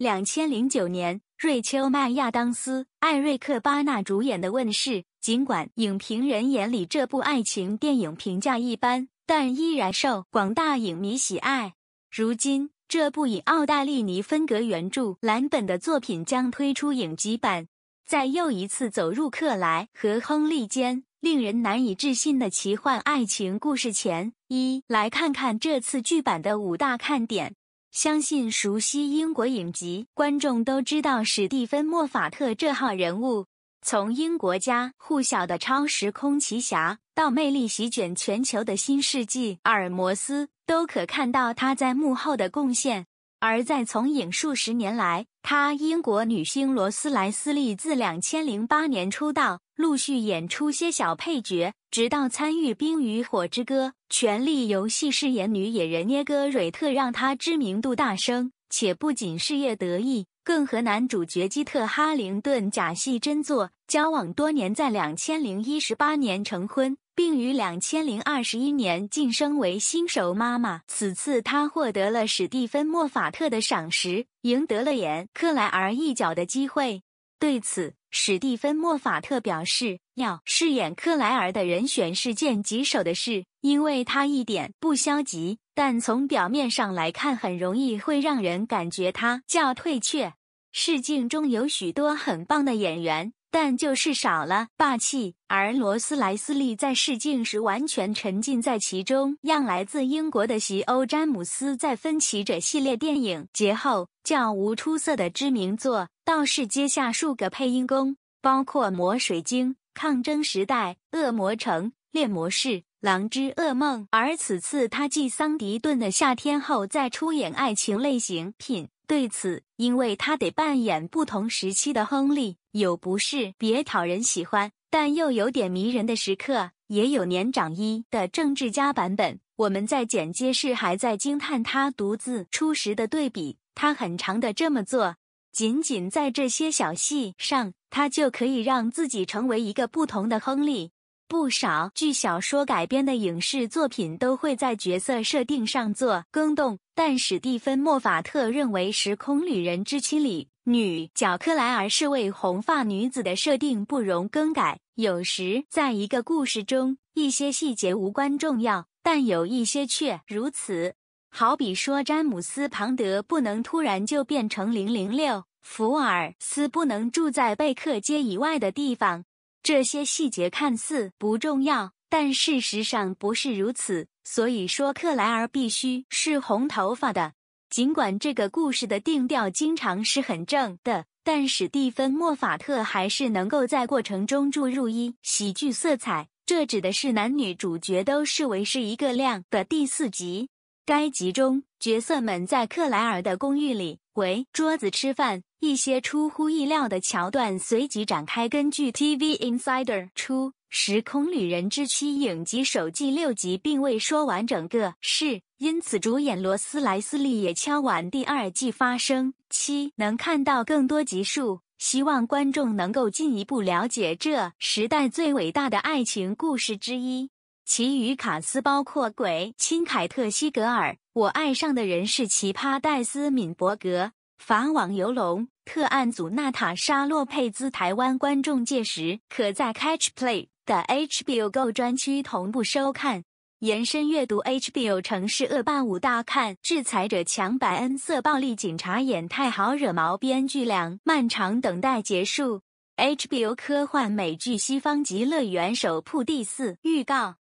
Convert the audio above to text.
两千零九年，瑞秋·麦亚当斯、艾瑞克·巴纳主演的《问世》，尽管影评人眼里这部爱情电影评价一般，但依然受广大影迷喜爱。如今，这部以澳大利亚尼芬格原著蓝本的作品将推出影集版，在又一次走入克莱和亨利间令人难以置信的奇幻爱情故事前，一来看看这次剧版的五大看点。相信熟悉英国影集观众都知道史蒂芬·莫法特这号人物，从英国家户晓的《超时空奇侠》到魅力席卷全球的《新世纪·阿尔摩斯》，都可看到他在幕后的贡献。而在从影数十年来，她英国女星罗斯莱斯利自两千零八年出道，陆续演出些小配角，直到参与《冰与火之歌：权力游戏》饰演女野人涅哥·瑞特，让她知名度大升。且不仅事业得意，更和男主角基特·哈灵顿假戏真做交往多年，在两千零一十八年成婚。并于两千零二十一年晋升为新手妈妈。此次，她获得了史蒂芬·莫法特的赏识，赢得了演克莱尔一角的机会。对此，史蒂芬·莫法特表示：“要饰演克莱尔的人选是件棘手的事，因为她一点不消极，但从表面上来看，很容易会让人感觉她较退却。试镜中有许多很棒的演员。”但就是少了霸气，而罗斯莱斯利在试镜时完全沉浸在其中，让来自英国的席欧詹姆斯在分歧者系列电影节后较无出色的知名作，倒是接下数个配音工，包括《魔水晶》《抗争时代》《恶魔城》《猎魔士》《狼之噩梦》，而此次他继桑迪顿的夏天后，再出演爱情类型品。对此，因为他得扮演不同时期的亨利，有不是别讨人喜欢，但又有点迷人的时刻，也有年长一的政治家版本。我们在剪接室还在惊叹他独自初时的对比，他很长的这么做，仅仅在这些小戏上，他就可以让自己成为一个不同的亨利。不少据小说改编的影视作品都会在角色设定上做更动，但史蒂芬·莫法特认为，《时空旅人之妻》里女角克莱尔是位红发女子的设定不容更改。有时，在一个故事中，一些细节无关重要，但有一些却如此。好比说，詹姆斯·庞德不能突然就变成零零六，福尔斯不能住在贝克街以外的地方。这些细节看似不重要，但事实上不是如此。所以说，克莱尔必须是红头发的。尽管这个故事的定调经常是很正的，但史蒂芬·莫法特还是能够在过程中注入一喜剧色彩。这指的是男女主角都视为是一个量的第四集。该集中。角色们在克莱尔的公寓里围桌子吃饭，一些出乎意料的桥段随即展开。根据 TV Insider 出，《时空旅人之妻》影集首季六集并未说完整个是，因此主演罗斯莱斯利也敲完第二季发声。七能看到更多集数，希望观众能够进一步了解这时代最伟大的爱情故事之一。其余卡斯包括鬼亲凯特西格尔。我爱上的人是奇葩戴斯敏伯格，法网游龙特案组娜塔莎洛佩兹。台湾观众届时可在 CatchPlay 的 HBO Go 专区同步收看。延伸阅读：HBO 城市恶霸五大看，制裁者强，白恩色暴力警察演太好，惹毛编剧两，漫长等待结束，HBO 科幻美剧《西方极乐园》首曝第四预告。